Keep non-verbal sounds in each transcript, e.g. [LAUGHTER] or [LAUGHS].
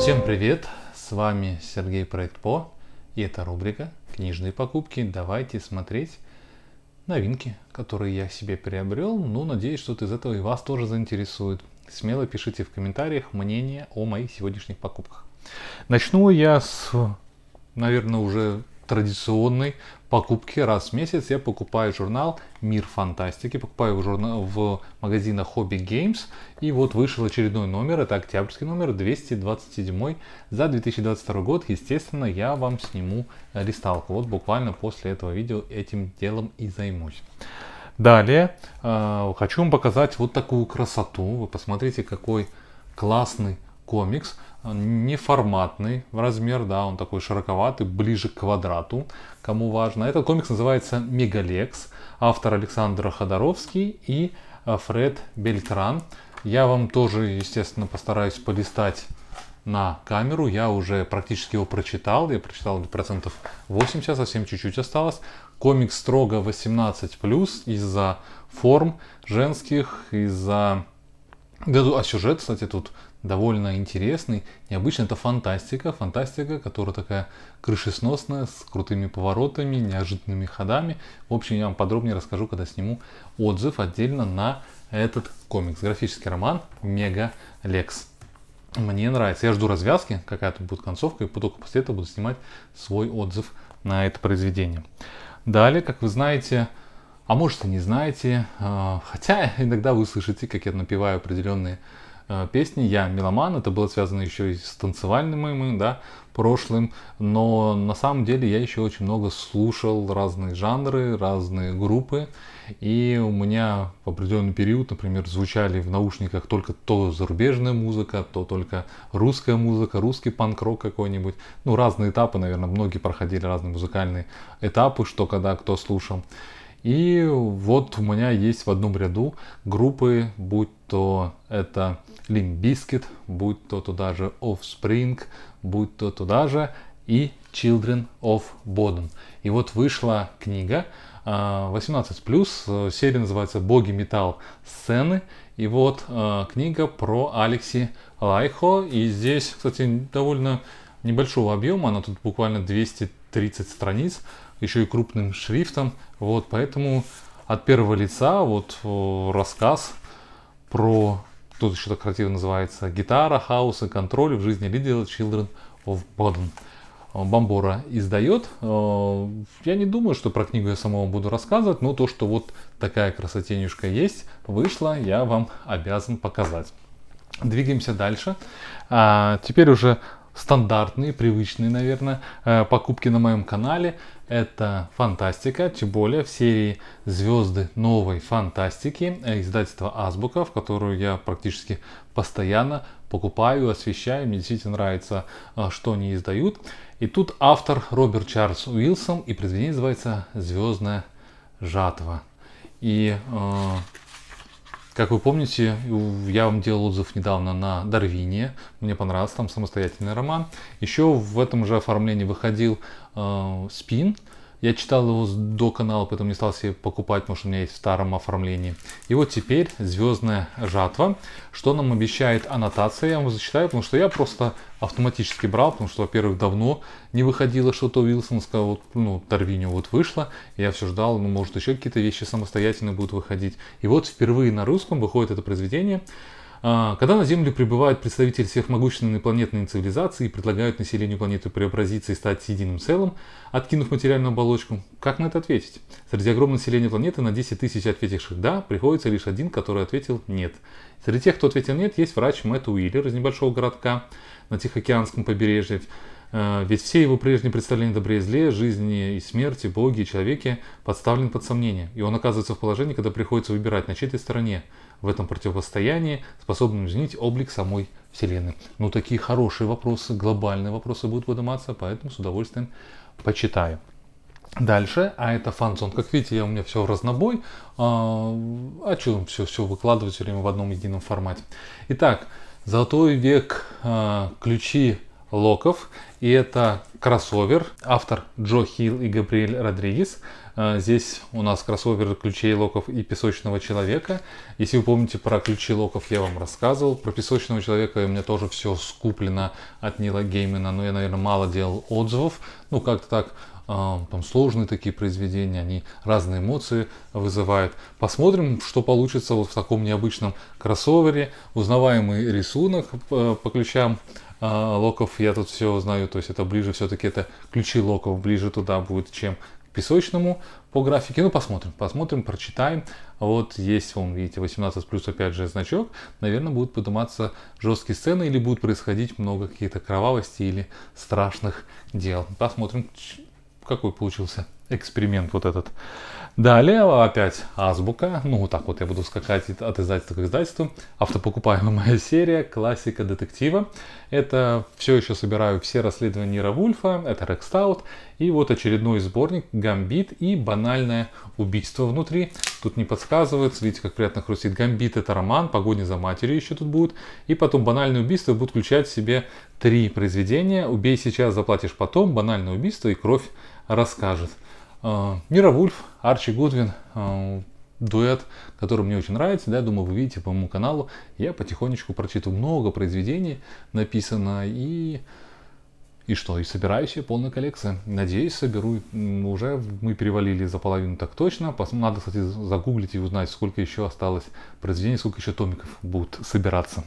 Всем привет! С вами Сергей Проект По и это рубрика «Книжные покупки». Давайте смотреть новинки, которые я себе приобрел. Ну, надеюсь, что-то из этого и вас тоже заинтересует. Смело пишите в комментариях мнение о моих сегодняшних покупках. Начну я с, наверное, уже традиционной покупки. Раз в месяц я покупаю журнал «Мир фантастики», покупаю его журнал в магазинах Hobby Games. И вот вышел очередной номер, это октябрьский номер, 227 за 2022 год. Естественно, я вам сниму э, листалку. Вот буквально после этого видео этим делом и займусь. Далее э, хочу вам показать вот такую красоту. Вы посмотрите, какой классный комикс неформатный в размер, да, он такой широковатый, ближе к квадрату, кому важно. Этот комикс называется «Мегалекс», автор Александр Ходоровский и э, Фред Бельтран. Я вам тоже, естественно, постараюсь полистать на камеру. Я уже практически его прочитал. Я прочитал процентов 80, совсем чуть-чуть осталось. Комикс строго 18+, из-за форм женских, из-за... А сюжет, кстати, тут довольно интересный, необычный. Это фантастика, фантастика, которая такая крышесносная, с крутыми поворотами, неожиданными ходами. В общем, я вам подробнее расскажу, когда сниму отзыв отдельно на этот комикс. Графический роман «Мега Лекс». Мне нравится. Я жду развязки, какая тут будет концовка, и только после этого буду снимать свой отзыв на это произведение. Далее, как вы знаете, а может и не знаете, а, хотя [LAUGHS] иногда вы слышите, как я напеваю определенные Э, песни «Я меломан», это было связано еще и с танцевальным моим, да, прошлым, но на самом деле я еще очень много слушал разные жанры, разные группы, и у меня в определенный период, например, звучали в наушниках только то зарубежная музыка, то только русская музыка, русский панк-рок какой-нибудь, ну разные этапы, наверное, многие проходили разные музыкальные этапы, что когда кто слушал. И вот у меня есть в одном ряду группы, будь то это Limbiskit, будь то туда же Offspring, будь то туда же и Children of Bodom. И вот вышла книга 18+, а, серия называется «Боги металл сцены». И вот а, книга про Алекси Лайхо. И здесь, кстати, довольно небольшого объема, она тут буквально 230 страниц еще и крупным шрифтом. Вот, поэтому от первого лица вот рассказ про, тут еще так красиво называется, гитара, хаос и контроль в жизни Лидия Children of Bodom. Э, Бомбора издает. Э, я не думаю, что про книгу я самого буду рассказывать, но то, что вот такая красотенюшка есть, вышла, я вам обязан показать. Двигаемся дальше. А, теперь уже стандартные, привычные, наверное, э, покупки на моем канале. Это фантастика, тем более в серии «Звезды новой фантастики» э, издательства «Азбука», в которую я практически постоянно покупаю, освещаю. Мне действительно нравится, э, что они издают. И тут автор Роберт Чарльз Уилсон, и произведение называется «Звездная жатва». И э, как вы помните, я вам делал отзыв недавно на Дарвине. Мне понравился там самостоятельный роман. Еще в этом же оформлении выходил э, Спин. Я читал его до канала, поэтому не стал себе покупать, потому что у меня есть в старом оформлении. И вот теперь «Звездная жатва». Что нам обещает аннотация, я вам зачитаю, потому что я просто автоматически брал, потому что, во-первых, давно не выходило что-то Уилсонского, а ну, Торвиню вот вышло, я все ждал, ну, может, еще какие-то вещи самостоятельно будут выходить. И вот впервые на русском выходит это произведение – а, когда на Землю прибывает представитель всехмогущественной планетной цивилизации и предлагают населению планеты преобразиться и стать единым целым, откинув материальную оболочку, как на это ответить? Среди огромного населения планеты на 10 тысяч ответивших «да» приходится лишь один, который ответил «нет». Среди тех, кто ответил «нет», есть врач Мэтт Уиллер из небольшого городка на Тихоокеанском побережье, Э, ведь все его прежние представления о добре и зле, жизни и смерти, боги и человеки подставлены под сомнение, и он оказывается в положении, когда приходится выбирать, на чьей то стороне в этом противостоянии, способным изменить облик самой Вселенной. Ну, такие хорошие вопросы, глобальные вопросы будут подниматься, поэтому с удовольствием почитаю. Дальше, а это фанзон. Как видите, я у меня все в разнобой. А, а что все, все выкладывать все время в одном едином формате. Итак, золотой век, э, ключи Локов. И это кроссовер, автор Джо Хилл и Габриэль Родригес. Э, здесь у нас кроссовер ключей локов и песочного человека. Если вы помните про ключи локов, я вам рассказывал. Про песочного человека у меня тоже все скуплено от Нила Геймена, но я, наверное, мало делал отзывов. Ну, как-то так э, там сложные такие произведения, они разные эмоции вызывают. Посмотрим, что получится вот в таком необычном кроссовере. Узнаваемый рисунок э, по ключам а, локов я тут все знаю, то есть это ближе все-таки, это ключи локов ближе туда будет, чем к песочному по графике. Ну, посмотрим, посмотрим, прочитаем. Вот есть, вон, видите, 18 плюс, опять же, значок. Наверное, будут подниматься жесткие сцены или будет происходить много каких-то кровавостей или страшных дел. Посмотрим, какой получился эксперимент вот этот. Далее опять азбука, ну так вот я буду скакать от издательства к издательству. Автопокупаемая серия, классика детектива. Это все еще собираю все расследования Нира Вульфа, это Рекстаут. И вот очередной сборник «Гамбит» и «Банальное убийство внутри». Тут не подсказывается, видите, как приятно хрустит. «Гамбит» — это роман, «Погоня за матерью» еще тут будет. И потом «Банальное убийство» будет включать в себе три произведения. «Убей сейчас, заплатишь потом», «Банальное убийство» и «Кровь расскажет». А, Мира Вульф, Арчи Гудвин, а, дуэт, который мне очень нравится, да, я думаю, вы видите по моему каналу, я потихонечку прочитываю много произведений, написано, и, и что, и собираюсь я полная коллекция, надеюсь, соберу, уже мы перевалили за половину так точно, надо, кстати, загуглить и узнать, сколько еще осталось произведений, сколько еще томиков будут собираться.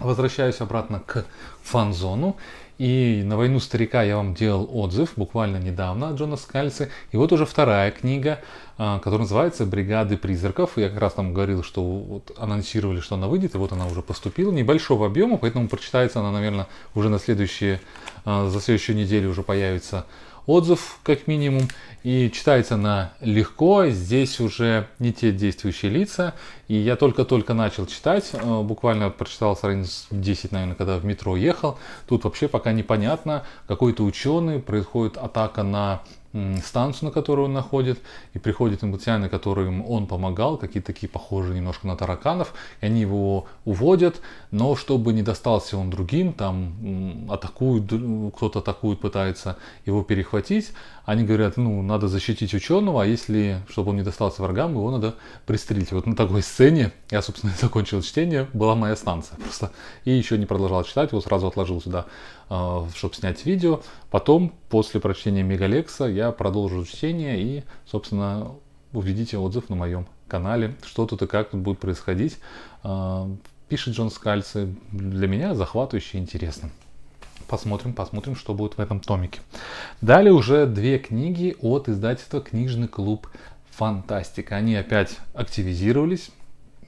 Возвращаюсь обратно к фан-зону и на «Войну старика» я вам делал отзыв буквально недавно от Джона Скальцы. И вот уже вторая книга, а, которая называется «Бригады призраков». я как раз там говорил, что вот анонсировали, что она выйдет, и вот она уже поступила. Небольшого объема, поэтому прочитается она, наверное, уже на следующие, а, за следующую неделю уже появится отзыв, как минимум, и читается она легко, здесь уже не те действующие лица, и я только-только начал читать, э, буквально прочитал страниц 10, наверное, когда в метро ехал, тут вообще пока непонятно, какой-то ученый, происходит атака на станцию, на которую он находит, и приходят инопланетяне, которым он помогал, какие-то такие похожие немножко на тараканов, и они его уводят, но чтобы не достался он другим, там атакуют, кто-то атакует, пытается его перехватить, они говорят, ну, надо защитить ученого, а если, чтобы он не достался врагам, его надо пристрелить. Вот на такой сцене я, собственно, [LAUGHS] закончил чтение, была моя станция просто, и еще не продолжал читать, его сразу отложил сюда, а, чтобы снять видео, потом после прочтения Мегалекса я продолжу чтение и, собственно, увидите отзыв на моем канале, что тут и как тут будет происходить. А, пишет Джон Скальцы, для меня захватывающе и интересно. Посмотрим, посмотрим, что будет в этом томике. Далее уже две книги от издательства «Книжный клуб Фантастика». Они опять активизировались.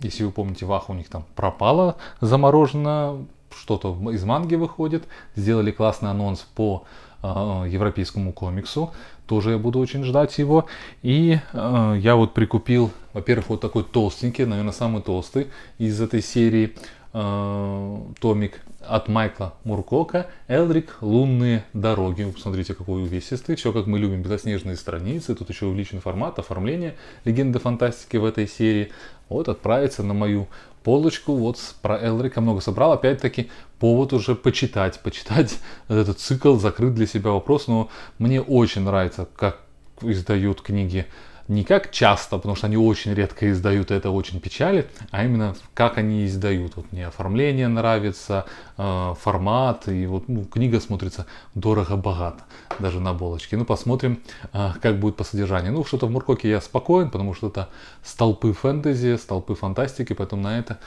Если вы помните, Ваха у них там пропала заморожена что-то из манги выходит. Сделали классный анонс по э, европейскому комиксу. Тоже я буду очень ждать его. И э, я вот прикупил, во-первых, вот такой толстенький, наверное, самый толстый из этой серии э, томик от Майкла Муркока «Элрик. Лунные дороги». Посмотрите, какой увесистый. Все, как мы любим, белоснежные страницы. Тут еще увеличен формат, оформление «Легенды фантастики» в этой серии. Вот отправится на мою полочку вот про Элрика много собрал. Опять-таки, повод уже почитать, почитать [LAUGHS] этот цикл, закрыть для себя вопрос. Но мне очень нравится, как издают книги не как часто, потому что они очень редко издают, и это очень печалит, а именно как они издают. Вот мне оформление нравится, э, формат, и вот ну, книга смотрится дорого-богато, даже на булочке. Ну, посмотрим, э, как будет по содержанию. Ну, что-то в Муркоке я спокоен, потому что это столпы фэнтези, столпы фантастики, поэтому на это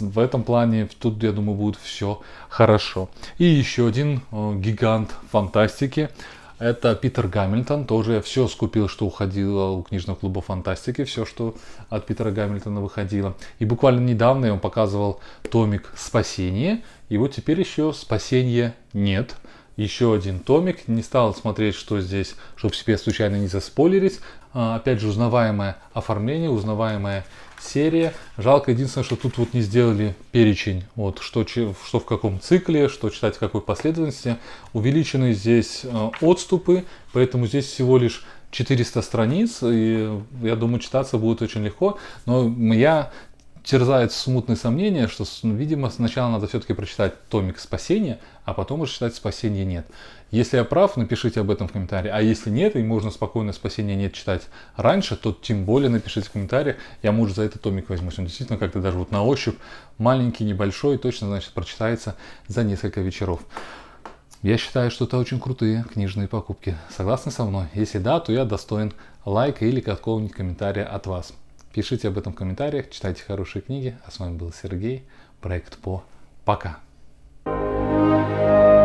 в этом плане тут, я думаю, будет все хорошо. И еще один э, гигант фантастики это Питер Гамильтон, тоже я все скупил, что уходило у книжного клуба фантастики, все, что от Питера Гамильтона выходило. И буквально недавно я вам показывал томик «Спасение», и вот теперь еще Спасение нет», еще один томик. Не стал смотреть, что здесь, чтобы себе случайно не заспойлерить. А, опять же, узнаваемое оформление, узнаваемая серия. Жалко единственное, что тут вот не сделали перечень, вот что, что в каком цикле, что читать в какой последовательности. Увеличены здесь э, отступы, поэтому здесь всего лишь 400 страниц, и я думаю, читаться будет очень легко. Но я терзает смутные сомнения, что, ну, видимо, сначала надо все-таки прочитать томик спасения, а потом уже читать спасения нет. Если я прав, напишите об этом в комментариях. А если нет, и можно спокойно спасения нет читать раньше, то тем более напишите в комментариях. Я, может, за этот томик возьмусь. Он действительно как-то даже вот на ощупь маленький, небольшой, точно, значит, прочитается за несколько вечеров. Я считаю, что это очень крутые книжные покупки. Согласны со мной? Если да, то я достоин лайка или какого-нибудь комментария от вас. Пишите об этом в комментариях, читайте хорошие книги. А с вами был Сергей, проект ПО. Пока! thank you